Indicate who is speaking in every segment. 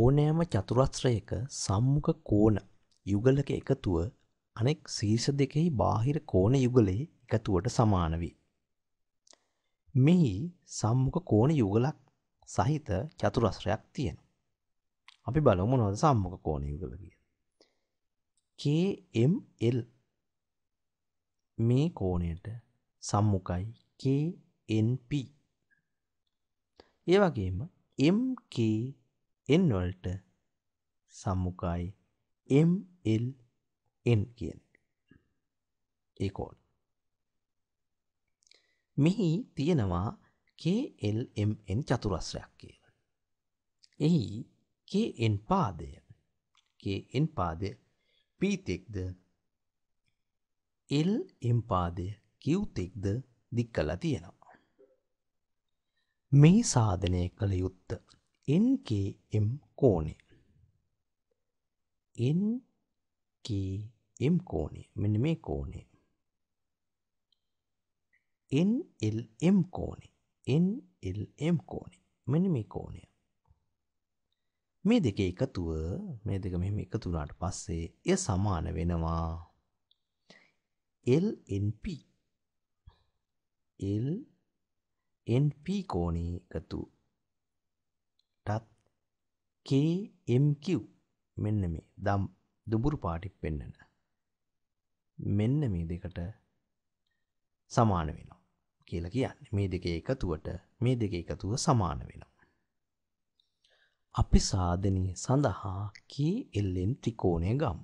Speaker 1: ඕනෑම චතුරස්්‍රයක සම්මුඛ කෝන යුගලක එකතුව අනෙක් ශීර්ෂ දෙකෙහි බාහිර කෝන යුගලේ එකතුවට සමාන වී. මෙහි සම්මුඛ කෝන යුගලක් සහිත චතුරස්රයක් තියෙන. අපි බලමු නොද සම්මුඛ කෝන යුගල කිය. KML මේ කෝණයට සම්මුඛයි KNP. ඒ වගේම MK එන් වලට සම්මුඛයි ML n කියන ඒ කෝඩ්. මෙහි තියෙනවා KLMN චතුරස්‍රයක් කියලා. එහි KN පාදය KN පාදය පීතෙක්ද LM පාදය කිව්තෙක්ද දික් කලා තියෙනවා. මේ සාධනය කළ යුත්ත එම් කෝණය. එම් කෝණය. මෙන්න මේ කෝණය. එම් කෝණය. එම් කෝණය. මෙන්න මේ කෝණය. මේ දෙක එකතුව මේ දෙක මෙහෙම එකතු වුණාට පස්සේ එය සමාන වෙනවා LNP LNP කෝණේ එකතු කොටත් KMQ මෙන්න මේ දම් දුඹුරු පාටික් පෙන්නන මෙන්න මේ දෙකට සමාන වෙනවා කියලා කියන්නේ මේ දෙක එකතුවට මේ දෙක එකතුව සමාන වෙනවා අපි සාධනය සඳහා KLN ත්‍රිකෝණය ගම්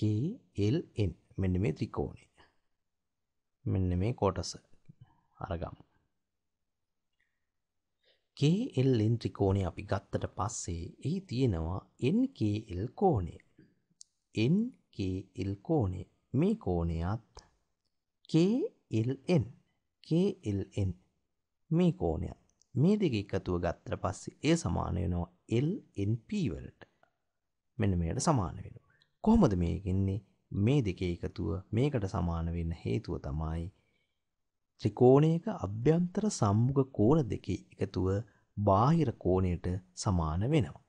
Speaker 1: KLN මෙන්න මේ ත්‍රිකෝණය මෙන්න මේ කොටස අරගම් KLN ත්‍රිකෝණය අපි ගත්තට පස්සේ එහි තියෙනවා NKL කෝණය. NKL කෝණය මේ කෝණයත් KLN KLN මේ කෝණය මේ දෙක එකතුව ගත්තට පස්සේ ඒ සමාන වෙනවා LNP වලට. මෙන්න මේකට සමාන වෙනවා. කොහොමද මේක ඉන්නේ? මේ දෙකේ එකතුව මේකට සමාන වෙන්න හේතුව තමයි ත්‍රිකෝණයක අභ්‍යන්තර සම්මුඛ කෝණ දෙකේ එකතුව බාහිර කෝණයට සමාන වෙනවා.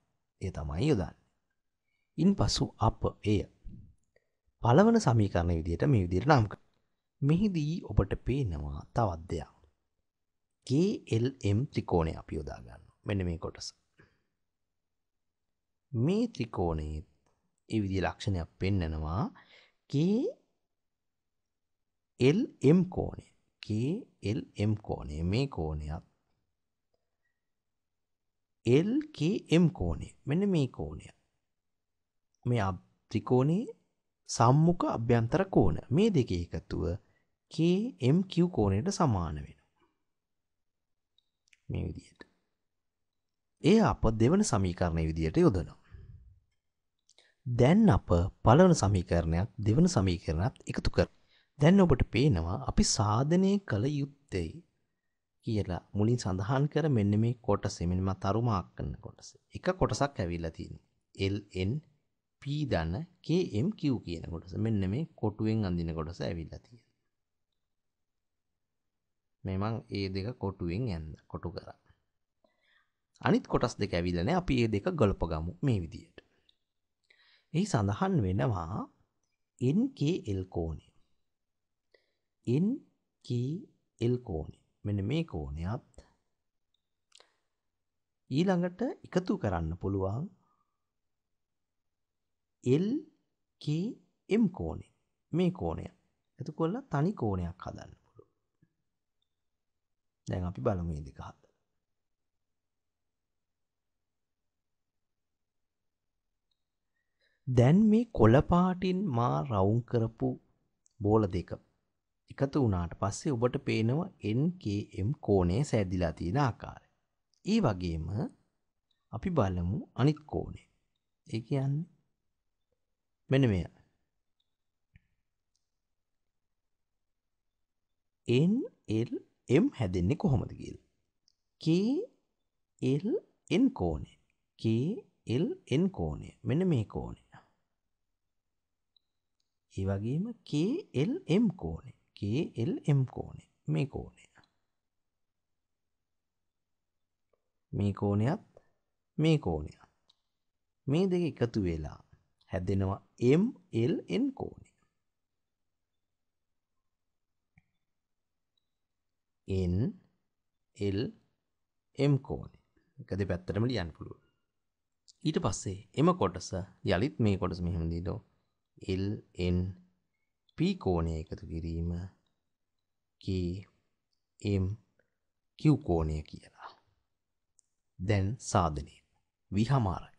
Speaker 1: ඒ තමයි යොදන්නේ. ඉන්පසු අප එය පළවන සමීකරණ විදිහට මේ විදිහට නම් කරමු. මෙහිදී ඔබට පේනවා තවත් දෙයක්. KLM ත්‍රිකෝණය අපි යොදා ගන්නවා. මෙන්න මේ කොටස. මේ ත්‍රිකෝණයේ ඒ විදිහේ ලක්ෂණයක් පෙන්නනවා KLM කෝණය. KLM කෝණය මේ කෝණයත් LKM කෝණය මෙන්න මේ කෝණය මේ ත්‍රිකෝණයේ සම්මුඛ අභ්‍යන්තර කෝණ මේ දෙකේ එකතුව KMQ කෝණයට සමාන වෙනවා මේ විදිහට ඒ අප දෙවන සමීකරණය විදිහට යොදනවා දැන් අප පළවන සමීකරණයක් දෙවන සමීකරණත් එකතු කර දැන් ඔබට පේනවා අපි සාධනය කළ යුත්තෙයි කියලා මුලින් සඳහන් කර මෙන්න මේ කොටස මෙම තරුමාක් කන්න කොටස එක කොටසක් ඇවිල්ලා තියෙන LN P ධන KMQ කියන කොටස මෙන්න මේ කොටුවෙන් අඳින කොටස ඇවිල්ලා තියෙන මේ මං ඒ දෙක කොටුවෙන් යන්න කොටු කරා අනිත් කොටස් දෙක ඇවිල්ලා නැහැ අපි ඒ දෙක ගලප ගමු මේ විදියට එහි සඳහන් වෙනවා NKL කෝණය NKL කෝණය. මෙන්න මේ කෝණයත් ඊළඟට එකතු කරන්න පුළුවන් LKM කෝණය. මේ කෝණය. එතකොල්ල තනි කෝණයක් හදන්න පුළුවන්. දැන් අපි බලමු මේ දෙක හදලා. දැන් මේ කොළපාටින් මා රවුම් කරපු බෝල දෙක එකතු වුණාට පස්සේ ඔබට පේනවා NKM කෝණය සෑදිලා තියෙන ආකාරය. ඒ වගේම අපි බලමු අනිත් කෝණය. ඒ කියන්නේ මෙන්න මෙය. NLM හැදෙන්නේ කොහොමද කියලා. KLN කෝණය. KLN කෝණය. මෙන්න මේ කෝණය. ඒ වගේම KLM කෝණය. KLM කෝනේ මේ කෝනය මේ කෝනයත් මේ කෝනය මේ දෙක එකතු වෙලා හැදෙනවා MLN කෝනය N L M කෝනේ එක දෙ පැත්තරම ලියන්න පුළුව ඊට පස්සේ එම කොටස යළිත් මේ කොටස මෙහෙම දීදෝ LN P කෝණය එකතු කිරීම KMQ කෝණය කියලා. දැන් සාධනය. විහමාරයි.